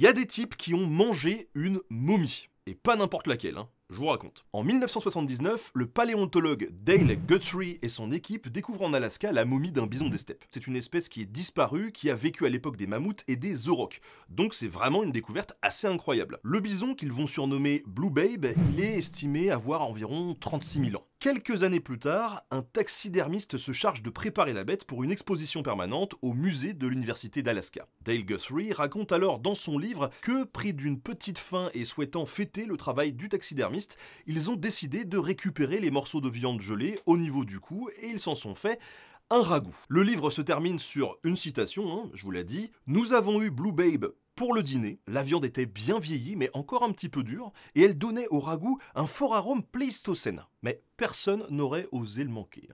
Il y a des types qui ont mangé une momie. Et pas n'importe laquelle, hein je vous raconte. En 1979, le paléontologue Dale Guthrie et son équipe découvrent en Alaska la momie d'un bison des steppes. C'est une espèce qui est disparue, qui a vécu à l'époque des mammouths et des aurochs. Donc c'est vraiment une découverte assez incroyable. Le bison qu'ils vont surnommer Blue Babe, il est estimé avoir environ 36 000 ans. Quelques années plus tard, un taxidermiste se charge de préparer la bête pour une exposition permanente au musée de l'université d'Alaska. Dale Guthrie raconte alors dans son livre que, pris d'une petite faim et souhaitant fêter le travail du taxidermiste, ils ont décidé de récupérer les morceaux de viande gelée au niveau du cou et ils s'en sont fait un ragoût. Le livre se termine sur une citation, hein, je vous l'ai dit. Nous avons eu Blue Babe pour le dîner. La viande était bien vieillie, mais encore un petit peu dure, et elle donnait au ragoût un fort arôme pléistocène. Mais personne n'aurait osé le manquer.